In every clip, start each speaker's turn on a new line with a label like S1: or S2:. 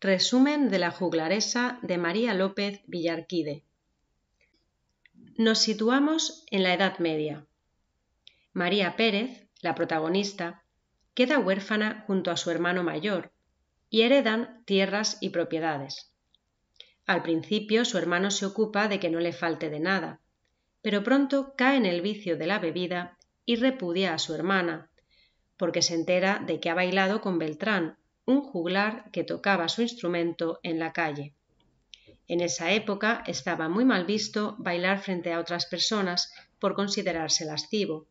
S1: Resumen de la juglaresa de María López Villarquide. Nos situamos en la Edad Media. María Pérez, la protagonista, queda huérfana junto a su hermano mayor y heredan tierras y propiedades. Al principio su hermano se ocupa de que no le falte de nada, pero pronto cae en el vicio de la bebida y repudia a su hermana, porque se entera de que ha bailado con Beltrán, un juglar que tocaba su instrumento en la calle. En esa época estaba muy mal visto bailar frente a otras personas por considerarse lascivo.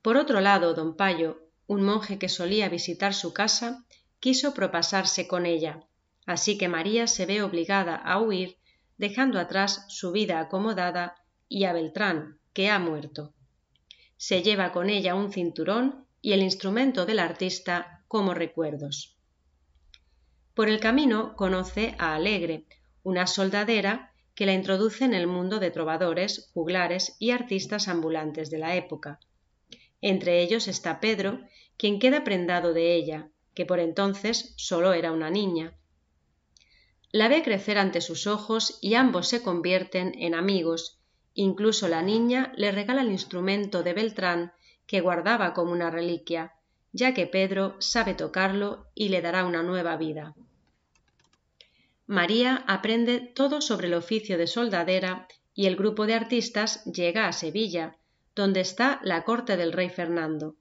S1: Por otro lado, don Payo, un monje que solía visitar su casa, quiso propasarse con ella, así que María se ve obligada a huir, dejando atrás su vida acomodada y a Beltrán, que ha muerto. Se lleva con ella un cinturón y el instrumento del artista como recuerdos. Por el camino conoce a Alegre, una soldadera que la introduce en el mundo de trovadores, juglares y artistas ambulantes de la época. Entre ellos está Pedro, quien queda prendado de ella, que por entonces solo era una niña. La ve crecer ante sus ojos y ambos se convierten en amigos. Incluso la niña le regala el instrumento de Beltrán que guardaba como una reliquia, ya que Pedro sabe tocarlo y le dará una nueva vida. María aprende todo sobre el oficio de soldadera y el grupo de artistas llega a Sevilla, donde está la corte del rey Fernando.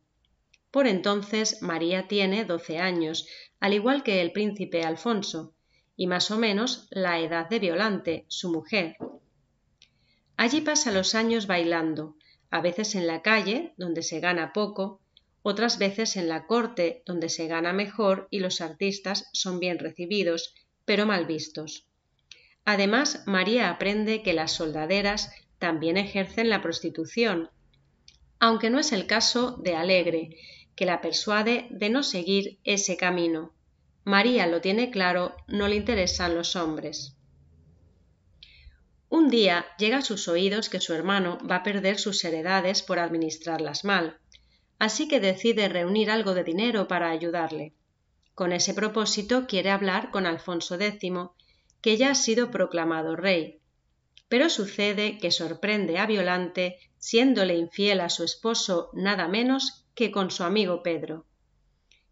S1: Por entonces María tiene doce años, al igual que el príncipe Alfonso, y más o menos la edad de Violante, su mujer. Allí pasa los años bailando, a veces en la calle, donde se gana poco, otras veces en la corte, donde se gana mejor y los artistas son bien recibidos, pero mal vistos. Además, María aprende que las soldaderas también ejercen la prostitución, aunque no es el caso de Alegre, que la persuade de no seguir ese camino. María lo tiene claro, no le interesan los hombres. Un día llega a sus oídos que su hermano va a perder sus heredades por administrarlas mal, así que decide reunir algo de dinero para ayudarle. Con ese propósito quiere hablar con Alfonso X, que ya ha sido proclamado rey. Pero sucede que sorprende a Violante siéndole infiel a su esposo nada menos que con su amigo Pedro.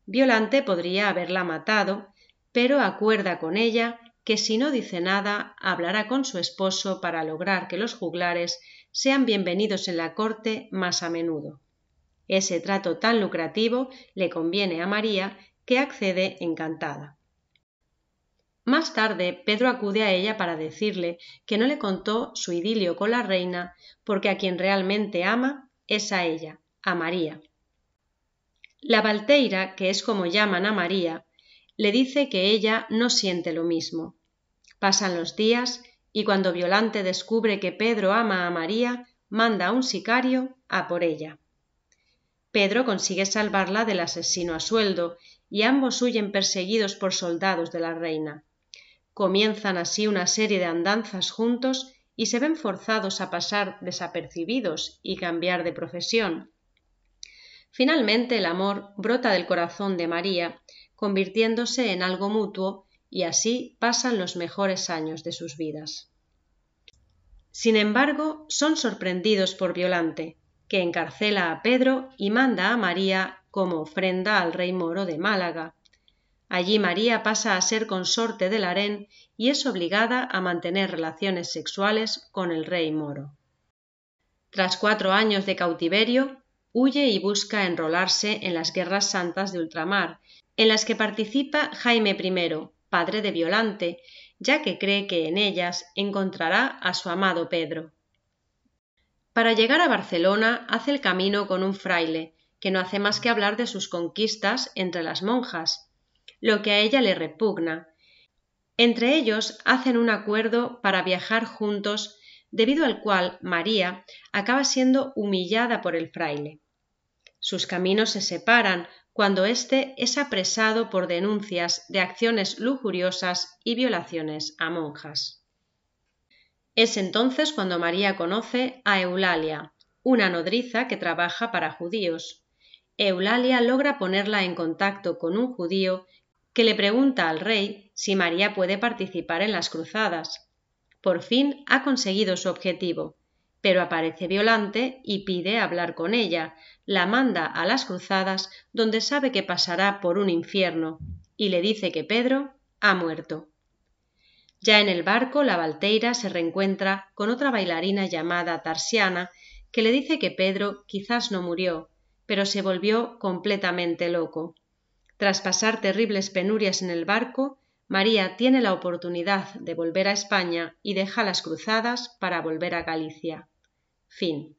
S1: Violante podría haberla matado, pero acuerda con ella que si no dice nada hablará con su esposo para lograr que los juglares sean bienvenidos en la corte más a menudo. Ese trato tan lucrativo le conviene a María que accede encantada. Más tarde, Pedro acude a ella para decirle que no le contó su idilio con la reina, porque a quien realmente ama es a ella, a María. La Valteira, que es como llaman a María, le dice que ella no siente lo mismo. Pasan los días y cuando Violante descubre que Pedro ama a María, manda a un sicario a por ella. Pedro consigue salvarla del asesino a sueldo, y ambos huyen perseguidos por soldados de la reina. Comienzan así una serie de andanzas juntos y se ven forzados a pasar desapercibidos y cambiar de profesión. Finalmente el amor brota del corazón de María, convirtiéndose en algo mutuo, y así pasan los mejores años de sus vidas. Sin embargo, son sorprendidos por Violante, que encarcela a Pedro y manda a María como ofrenda al rey moro de Málaga. Allí María pasa a ser consorte del harén y es obligada a mantener relaciones sexuales con el rey moro. Tras cuatro años de cautiverio, huye y busca enrolarse en las guerras santas de ultramar, en las que participa Jaime I, padre de Violante, ya que cree que en ellas encontrará a su amado Pedro. Para llegar a Barcelona hace el camino con un fraile, que no hace más que hablar de sus conquistas entre las monjas, lo que a ella le repugna. Entre ellos hacen un acuerdo para viajar juntos, debido al cual María acaba siendo humillada por el fraile. Sus caminos se separan cuando éste es apresado por denuncias de acciones lujuriosas y violaciones a monjas. Es entonces cuando María conoce a Eulalia, una nodriza que trabaja para judíos. Eulalia logra ponerla en contacto con un judío que le pregunta al rey si María puede participar en las cruzadas. Por fin ha conseguido su objetivo, pero aparece Violante y pide hablar con ella, la manda a las cruzadas donde sabe que pasará por un infierno, y le dice que Pedro ha muerto. Ya en el barco, la Valteira se reencuentra con otra bailarina llamada Tarsiana, que le dice que Pedro quizás no murió, pero se volvió completamente loco. Tras pasar terribles penurias en el barco, María tiene la oportunidad de volver a España y deja las cruzadas para volver a Galicia. Fin.